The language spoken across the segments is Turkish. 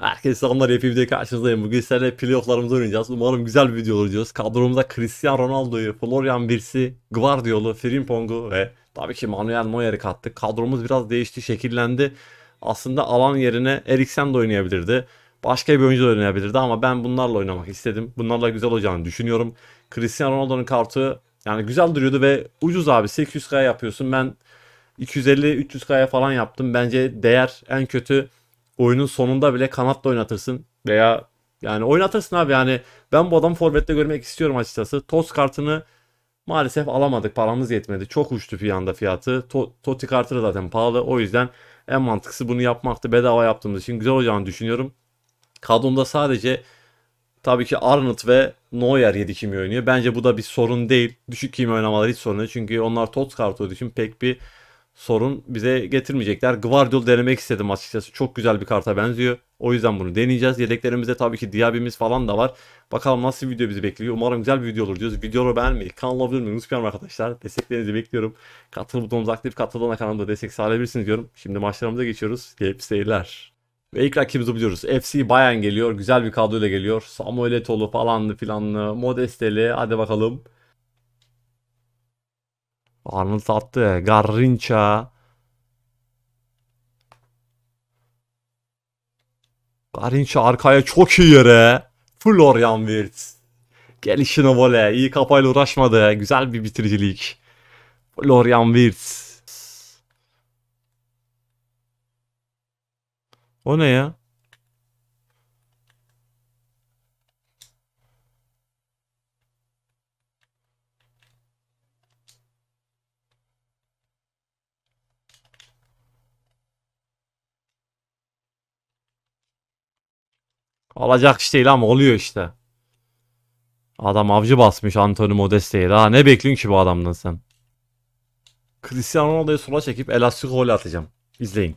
Herkes selamlar yeni videoya karşınızdayım. Bugün sizlerle playofflarımızı oynayacağız. Umarım güzel bir video olacağız. Kadromuzda Cristiano Ronaldo'yu, Florian Virsi, Guardiol'u, Frimpong'u ve tabii ki Manuel Neuer'i kattık. Kadromuz biraz değişti, şekillendi. Aslında alan yerine Eriksen de oynayabilirdi. Başka bir oyuncu da oynayabilirdi ama ben bunlarla oynamak istedim. Bunlarla güzel olacağını düşünüyorum. Cristiano Ronaldo'nun kartı yani güzel duruyordu ve ucuz abi 800k yapıyorsun. Ben 250-300k'ya falan yaptım. Bence değer en kötü oyunun sonunda bile kanatla oynatırsın veya yani oynatırsın abi yani ben bu adamı forvette görmek istiyorum açıkçası. Toz kartını maalesef alamadık paramız yetmedi. Çok uçtu fiyanda fiyatı. To Toti kartı da zaten pahalı o yüzden en mantıklısı bunu yapmaktı. Bedava yaptığımız için güzel olacağını düşünüyorum. Kadromda sadece tabii ki Arnold ve Neuer 7 kimi oynuyor. Bence bu da bir sorun değil. Düşük kimi oynamaları hiç sorun değil. Çünkü onlar tot kartı olduğu için pek bir sorun bize getirmeyecekler. Guardiol denemek istedim açıkçası. Çok güzel bir karta benziyor. O yüzden bunu deneyeceğiz. Yedeklerimizde tabii ki Diaby'miz falan da var. Bakalım nasıl bir video bizi bekliyor. Umarım güzel bir video olur diyoruz. Videoyu beğenmeyi, kanalı abone olmayı unutmayalım arkadaşlar. Desteklerinizi bekliyorum. Katıl butonumuzu aktif katıl ana kanalımda destek sağlayabilirsiniz diyorum. Şimdi maçlarımıza geçiyoruz. Hepsi seyirler. Ve ilk rakibimizi biliyoruz. FC Bayern geliyor. Güzel bir kadroyla geliyor. Samuel Eto'lu falanlı filanlı. Modesteli. Hadi bakalım. Arnold attı. Garrincha. Garrincha arkaya çok iyi yere. Florian Wirtz. Gelişine voley. İyi kapayla uğraşmadı. Güzel bir bitiricilik. Florian Wirtz. O ne ya? Alacak iş değil ama oluyor işte. Adam avcı basmış Antonio Modeste'ye. Daha ne bekliyorsun ki bu adamdan sen? Cristiano Ronaldo'yu sola çekip elastik gol atacağım. İzleyin.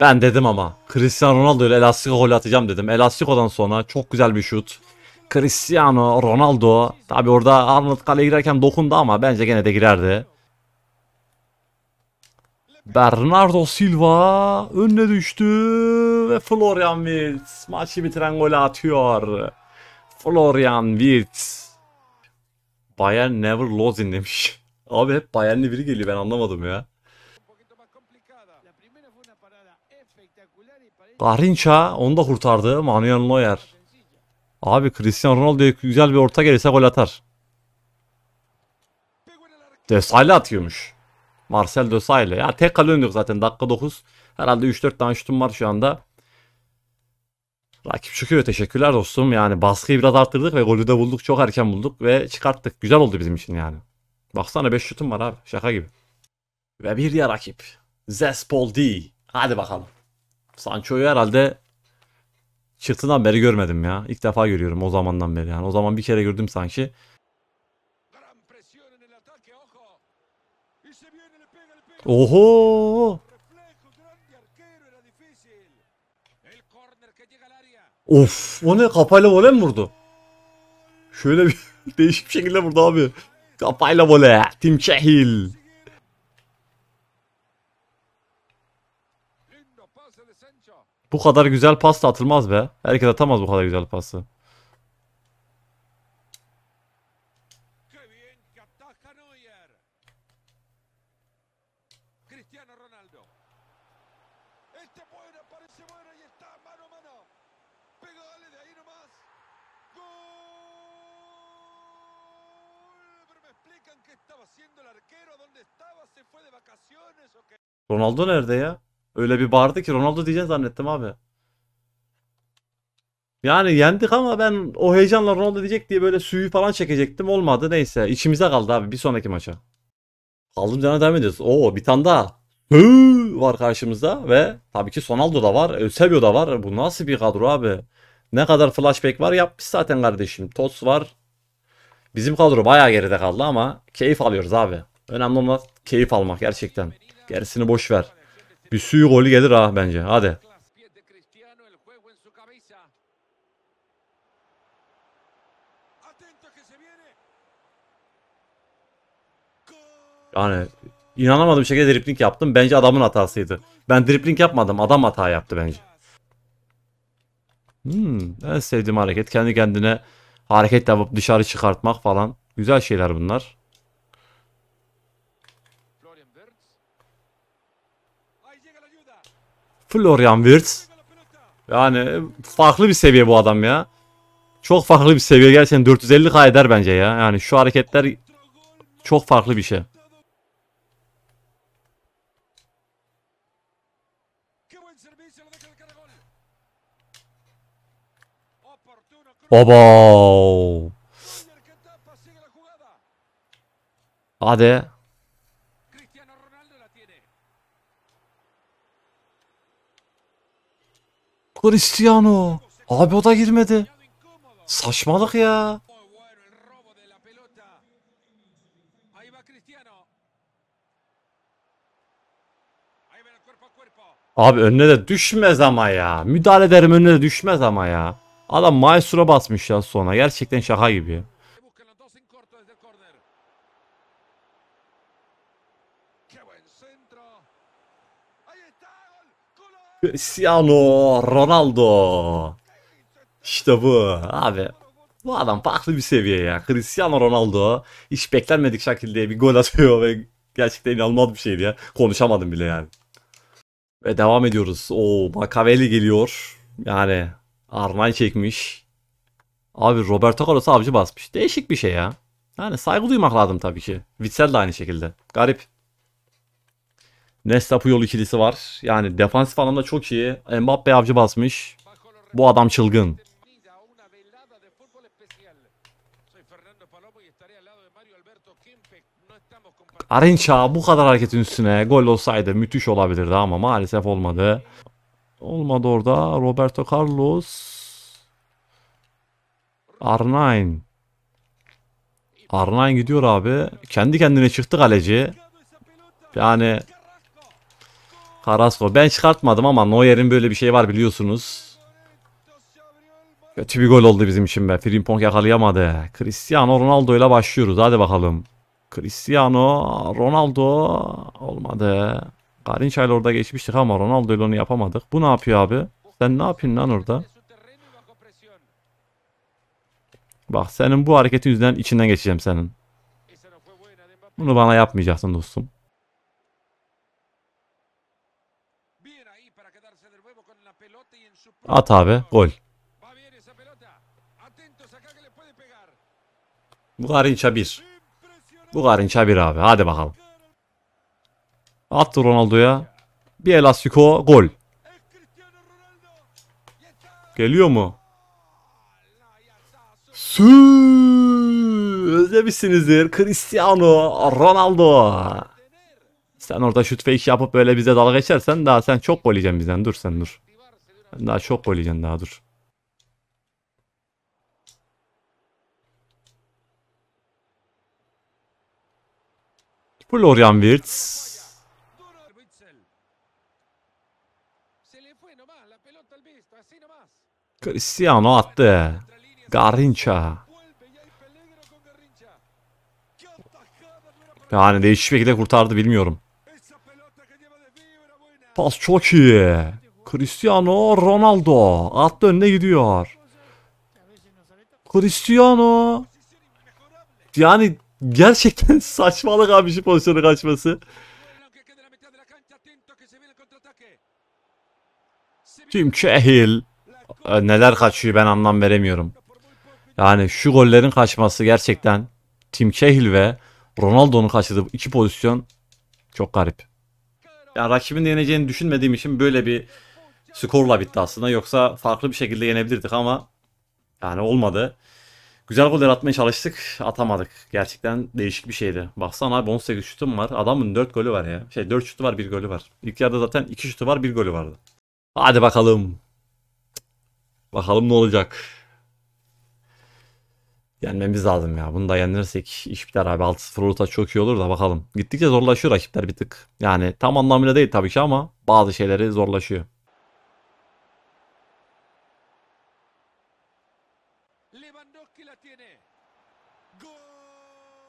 Ben dedim ama Cristiano Ronaldo ile elastik gol atacağım dedim. Elastiko'dan sonra çok güzel bir şut. Cristiano Ronaldo. Tabi orada Arnold kaleye girerken dokundu ama bence gene de girerdi. Bernardo Silva önüne düştü ve Florian Wirtz maçı bitiren golü atıyor. Florian Wirtz. Bayern never losing demiş. Abi hep Bayernli biri geliyor ben anlamadım ya. Garinca onu da kurtardı. Manuel Neuer. Abi Cristiano Ronaldo'ya güzel bir orta gelirse gol atar. Dösayla atıyormuş. Marcel Dösayla. Ya tek kale öndük zaten dakika 9. Herhalde 3-4 tane şutum var şu anda. Rakip çıkıyor. Teşekkürler dostum. Yani baskıyı biraz arttırdık ve golü de bulduk. Çok erken bulduk ve çıkarttık. Güzel oldu bizim için yani. Baksana 5 şutum var abi. Şaka gibi. Ve bir diğer rakip. Zespoldi. Hadi bakalım. Sancho'yu herhalde çıktığından beri görmedim ya. İlk defa görüyorum o zamandan beri yani. O zaman bir kere gördüm sanki. Oho! Of! O ne? Kapayla voley mi vurdu? Şöyle bir değişik bir şekilde vurdu abi. Kapayla voley. Tim Çehil. Bu kadar güzel pasta atılmaz be. Herkes atamaz bu kadar güzel pasta. Ronaldo nerede ya? Öyle bir bağırdı ki Ronaldo diyeceğini zannettim abi. Yani yendik ama ben o heyecanla Ronaldo diyecek diye böyle suyu falan çekecektim. Olmadı neyse. içimize kaldı abi bir sonraki maça. Kaldığımız yerden devam ediyoruz. Oo bir tane daha. Hı var karşımızda ve tabii ki Sonaldo da var. Eusebio da var. Bu nasıl bir kadro abi? Ne kadar flashback var yapmış zaten kardeşim. Tos var. Bizim kadro bayağı geride kaldı ama keyif alıyoruz abi. Önemli olan keyif almak gerçekten. Gerisini boş ver. Bir suyu golü gelir ha ah bence. Hadi. Yani inanamadım bir şekilde dripling yaptım. Bence adamın hatasıydı. Ben dripling yapmadım. Adam hata yaptı bence. Hmm, en sevdiğim hareket kendi kendine hareket yapıp dışarı çıkartmak falan. Güzel şeyler bunlar. Florian Wirtz. Yani farklı bir seviye bu adam ya. Çok farklı bir seviye gerçekten 450 k eder bence ya. Yani şu hareketler çok farklı bir şey. Baba. Hadi. Cristiano. Abi o da girmedi. Saçmalık ya. Abi önüne de düşmez ama ya. Müdahale ederim önüne de düşmez ama ya. Adam maestro basmış ya sonra. Gerçekten şaka gibi. Cristiano Ronaldo. İşte bu abi. Bu adam farklı bir seviye ya. Cristiano Ronaldo hiç beklenmedik şekilde bir gol atıyor ve gerçekten inanılmaz bir şeydi ya. Konuşamadım bile yani. Ve devam ediyoruz. O Makaveli geliyor. Yani Arnay çekmiş. Abi Roberto Carlos avcı basmış. Değişik bir şey ya. Yani saygı duymak lazım tabii ki. Witsel de aynı şekilde. Garip. Nestapu yol ikilisi var. Yani defansif anlamda çok iyi. Mbappe avcı basmış. Bu adam çılgın. Arinça bu kadar hareketin üstüne gol olsaydı müthiş olabilirdi ama maalesef olmadı. Olmadı orada. Roberto Carlos. Arnain. Arnain gidiyor abi. Kendi kendine çıktı kaleci. Yani Carrasco. Ben çıkartmadım ama Neuer'in böyle bir şey var biliyorsunuz. Kötü bir gol oldu bizim için be. Frimpong yakalayamadı. Cristiano Ronaldo ile başlıyoruz. Hadi bakalım. Cristiano Ronaldo olmadı. Garinçay ile orada geçmiştik ama Ronaldo ile onu yapamadık. Bu ne yapıyor abi? Sen ne yapıyorsun lan orada? Bak senin bu hareketin yüzünden içinden geçeceğim senin. Bunu bana yapmayacaksın dostum. At abi gol. Bu Garinç'a bir. Bu Garinç'a bir abi. Hadi bakalım. Attı Ronaldo'ya. Bir el asiko gol. Geliyor mu? Sü özlemişsinizdir. Cristiano Ronaldo. Sen orada şut fake yapıp böyle bize dalga geçersen daha sen çok gol yiyeceksin bizden. Dur sen dur. Daha çok gol yiyeceksin daha dur. Florian Wirtz. Cristiano attı. Garrincha. Yani değişik şekilde kurtardı bilmiyorum. Pas çok iyi. Cristiano Ronaldo. Attı önüne gidiyor. Cristiano. Yani gerçekten saçmalık abi şu pozisyonu kaçması. Tim Cahill. Ee, neler kaçıyor ben anlam veremiyorum. Yani şu gollerin kaçması gerçekten Tim Cahill ve Ronaldo'nun kaçırdığı iki pozisyon çok garip. Ya rakibin yeneceğini düşünmediğim için böyle bir Skorla bitti aslında. Yoksa farklı bir şekilde yenebilirdik ama yani olmadı. Güzel goller atmaya çalıştık. Atamadık. Gerçekten değişik bir şeydi. Baksana abi 18 şutum var. Adamın 4 golü var ya. Şey 4 şutu var 1 golü var. İlk yarıda zaten 2 şutu var 1 golü vardı. Hadi bakalım. Bakalım ne olacak. Yenmemiz lazım ya. Bunu da yenirsek iş biter abi. 6-0 olursa çok iyi olur da bakalım. Gittikçe zorlaşıyor rakipler bir tık. Yani tam anlamıyla değil tabii ki ama bazı şeyleri zorlaşıyor.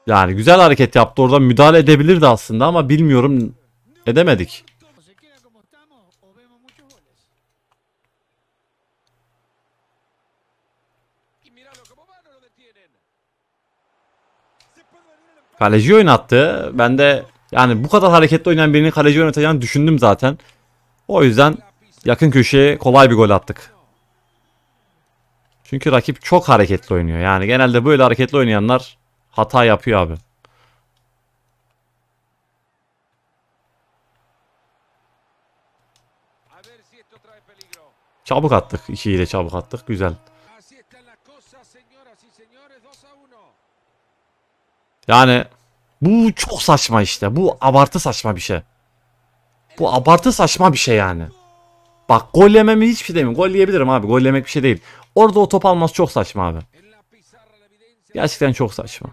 Yani güzel hareket yaptı orada müdahale edebilirdi aslında ama bilmiyorum edemedik. Kaleci oynattı. Ben de yani bu kadar hareketli oynayan birini kaleci oynatacağını düşündüm zaten. O yüzden yakın köşeye kolay bir gol attık. Çünkü rakip çok hareketli oynuyor. Yani genelde böyle hareketli oynayanlar hata yapıyor abi. Çabuk attık. 2 ile çabuk attık. Güzel. Yani bu çok saçma işte. Bu abartı saçma bir şey. Bu abartı saçma bir şey yani. Bak gol yememi hiçbir şey demiyorum. Gol yiyebilirim abi. Gol yemek bir şey değil. Orada o top alması çok saçma abi. Gerçekten çok saçma.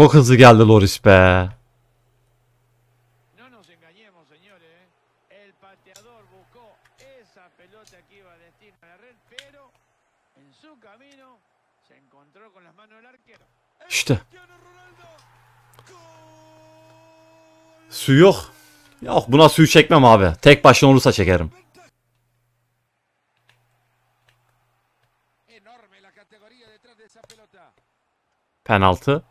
Çok hızlı geldi Loris be. ¿eh? İşte. Su yok. Yok buna suyu çekmem abi. Tek başına olursa çekerim. Penaltı.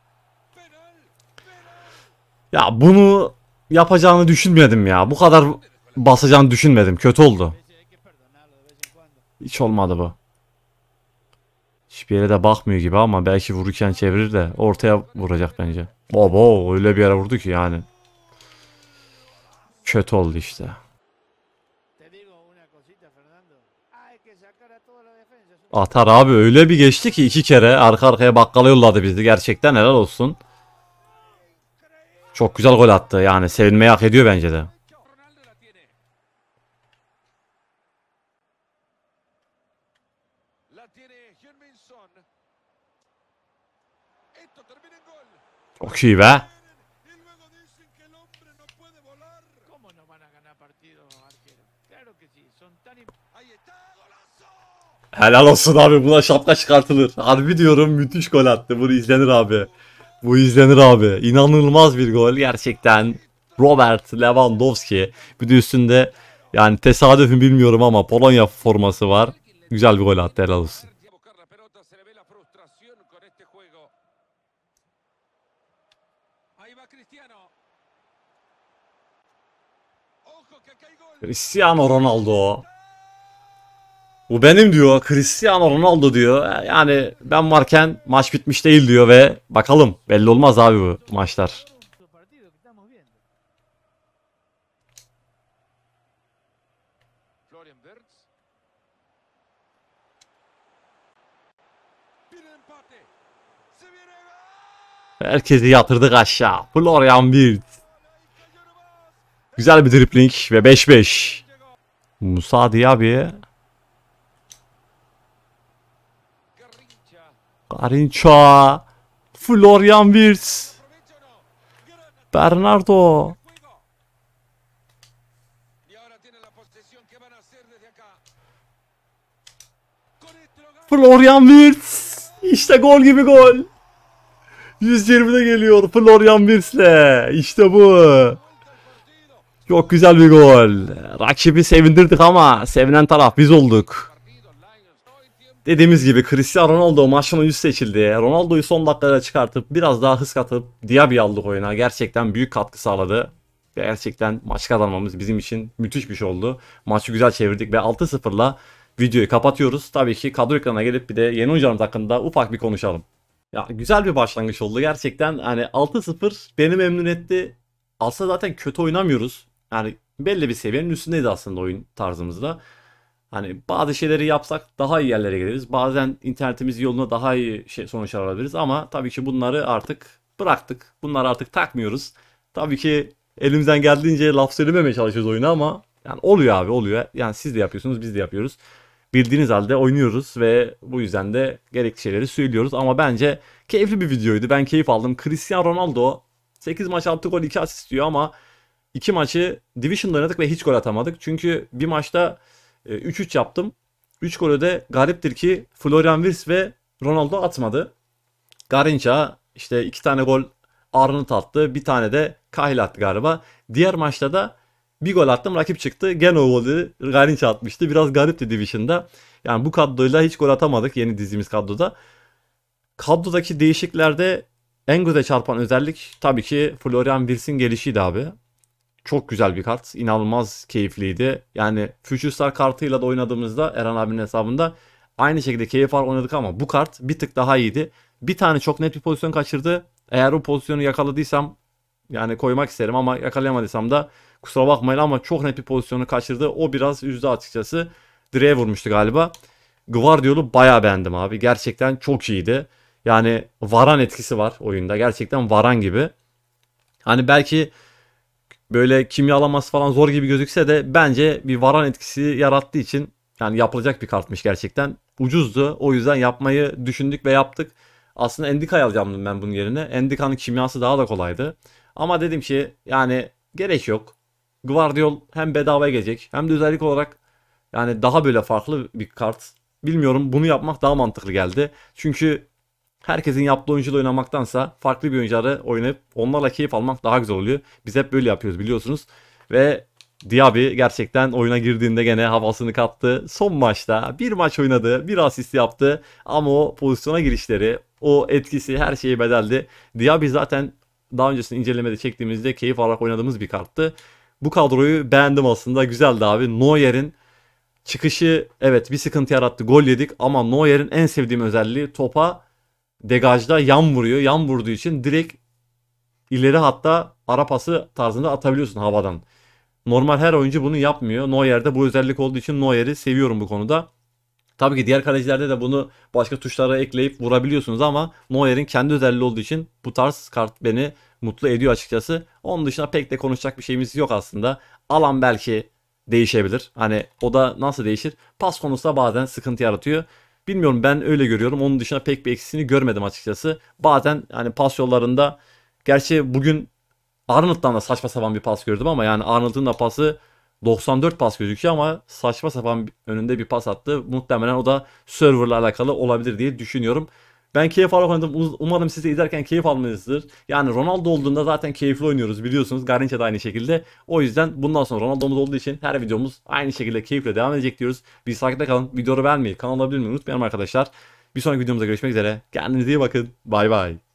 Ya bunu yapacağını düşünmedim ya. Bu kadar basacağını düşünmedim. Kötü oldu. Hiç olmadı bu. Hiçbir yere de bakmıyor gibi ama belki vururken çevirir de ortaya vuracak bence. Baba öyle bir yere vurdu ki yani. Kötü oldu işte. Atar abi öyle bir geçti ki iki kere arka arkaya bakkala yolladı bizi. Gerçekten helal olsun. Çok güzel gol attı yani sevinmeyi hak ediyor bence de. Çok iyi be. Helal olsun abi buna şapka çıkartılır. Harbi diyorum müthiş gol attı. Bunu izlenir abi. Bu izlenir abi. İnanılmaz bir gol gerçekten. Robert Lewandowski. Bir de üstünde yani tesadüfün bilmiyorum ama Polonya forması var. Güzel bir gol attı helal olsun. Cristiano Ronaldo. Bu benim diyor. Cristiano Ronaldo diyor. Yani ben varken maç bitmiş değil diyor ve bakalım belli olmaz abi bu maçlar. Herkesi yatırdık aşağı. Florian Wirtz. Güzel bir dripling ve 5-5. Musa Diaby'e Garincha. Florian Wirtz. Bernardo. Florian Wirtz. İşte gol gibi gol. 120'de geliyor Florian Wirtz'le. İşte bu. Çok güzel bir gol. Rakibi sevindirdik ama sevinen taraf biz olduk. Dediğimiz gibi Cristiano Ronaldo maçın oyuncusu seçildi. Ronaldo'yu son dakikalara çıkartıp biraz daha hız katıp Diaby aldık oyuna. Gerçekten büyük katkı sağladı. Gerçekten maç kazanmamız bizim için müthiş bir şey oldu. Maçı güzel çevirdik ve 6-0'la videoyu kapatıyoruz. Tabii ki kadro ekranına gelip bir de yeni oyuncularımız hakkında ufak bir konuşalım. Ya güzel bir başlangıç oldu gerçekten. Hani 6-0 beni memnun etti. Aslında zaten kötü oynamıyoruz. Yani belli bir seviyenin üstündeydi aslında oyun tarzımızda. Hani bazı şeyleri yapsak daha iyi yerlere geliriz. Bazen internetimiz yoluna daha iyi şey, sonuçlar alabiliriz ama tabii ki bunları artık bıraktık. Bunları artık takmıyoruz. Tabii ki elimizden geldiğince laf söylememeye çalışıyoruz oyunu ama yani oluyor abi oluyor. Yani siz de yapıyorsunuz biz de yapıyoruz. Bildiğiniz halde oynuyoruz ve bu yüzden de gerekli şeyleri söylüyoruz. Ama bence keyifli bir videoydu. Ben keyif aldım. Cristiano Ronaldo 8 maç 6 gol 2 asist diyor ama 2 maçı Division'da oynadık ve hiç gol atamadık. Çünkü bir maçta 3-3 ee, yaptım. 3 golü de gariptir ki Florian Wirtz ve Ronaldo atmadı. Garinca işte 2 tane gol Arnold attı. Bir tane de Kahil attı galiba. Diğer maçta da bir gol attım rakip çıktı. Gene o golü Garinca atmıştı. Biraz garipti Division'da. Yani bu kadroyla hiç gol atamadık yeni dizimiz kadroda. Kadrodaki değişiklerde en göze çarpan özellik tabii ki Florian Wirtz'in gelişiydi abi. Çok güzel bir kart. İnanılmaz keyifliydi. Yani Future Star kartıyla da oynadığımızda Eren abinin hesabında aynı şekilde keyif var oynadık ama bu kart bir tık daha iyiydi. Bir tane çok net bir pozisyon kaçırdı. Eğer o pozisyonu yakaladıysam yani koymak isterim ama yakalayamadıysam da kusura bakmayın ama çok net bir pozisyonu kaçırdı. O biraz yüzde açıkçası. Direğe vurmuştu galiba. Guardiol'u baya beğendim abi. Gerçekten çok iyiydi. Yani varan etkisi var oyunda. Gerçekten varan gibi. Hani belki böyle kimyalaması falan zor gibi gözükse de bence bir varan etkisi yarattığı için yani yapılacak bir kartmış gerçekten. Ucuzdu. O yüzden yapmayı düşündük ve yaptık. Aslında Endika'yı alacağım ben bunun yerine. Endika'nın kimyası daha da kolaydı. Ama dedim ki yani gerek yok. Guardiol hem bedava gelecek hem de özellik olarak yani daha böyle farklı bir kart. Bilmiyorum bunu yapmak daha mantıklı geldi. Çünkü herkesin yaptığı oyuncuyla oynamaktansa farklı bir oyuncuları oynayıp onlarla keyif almak daha güzel oluyor. Biz hep böyle yapıyoruz biliyorsunuz. Ve Diaby gerçekten oyuna girdiğinde gene havasını kattı. Son maçta bir maç oynadı, bir asist yaptı ama o pozisyona girişleri, o etkisi her şeyi bedeldi. Diaby zaten daha öncesinde incelemede çektiğimizde keyif alarak oynadığımız bir karttı. Bu kadroyu beğendim aslında. Güzeldi abi. Neuer'in çıkışı evet bir sıkıntı yarattı. Gol yedik ama Neuer'in en sevdiğim özelliği topa degajda yan vuruyor. Yan vurduğu için direkt ileri hatta ara pası tarzında atabiliyorsun havadan. Normal her oyuncu bunu yapmıyor. Neuer'de bu özellik olduğu için Neuer'i seviyorum bu konuda. Tabii ki diğer kalecilerde de bunu başka tuşlara ekleyip vurabiliyorsunuz ama Neuer'in kendi özelliği olduğu için bu tarz kart beni mutlu ediyor açıkçası. Onun dışında pek de konuşacak bir şeyimiz yok aslında. Alan belki değişebilir. Hani o da nasıl değişir? Pas konusunda bazen sıkıntı yaratıyor. Bilmiyorum ben öyle görüyorum. Onun dışında pek bir eksisini görmedim açıkçası. Bazen yani pas yollarında gerçi bugün Arnold'dan da saçma sapan bir pas gördüm ama yani Arnold'un da pası 94 pas gözüküyor ama saçma sapan önünde bir pas attı. Muhtemelen o da serverla alakalı olabilir diye düşünüyorum. Ben keyif alarak oynadım. Umarım siz de izlerken keyif almışsınızdır. Yani Ronaldo olduğunda zaten keyifli oynuyoruz biliyorsunuz. Garrincha de aynı şekilde. O yüzden bundan sonra Ronaldo'muz olduğu için her videomuz aynı şekilde keyifle devam edecek diyoruz. Bir takipte kalın. Videoyu beğenmeyi, kanalı abone olmayı unutmayalım arkadaşlar. Bir sonraki videomuzda görüşmek üzere. Kendinize iyi bakın. Bay bay.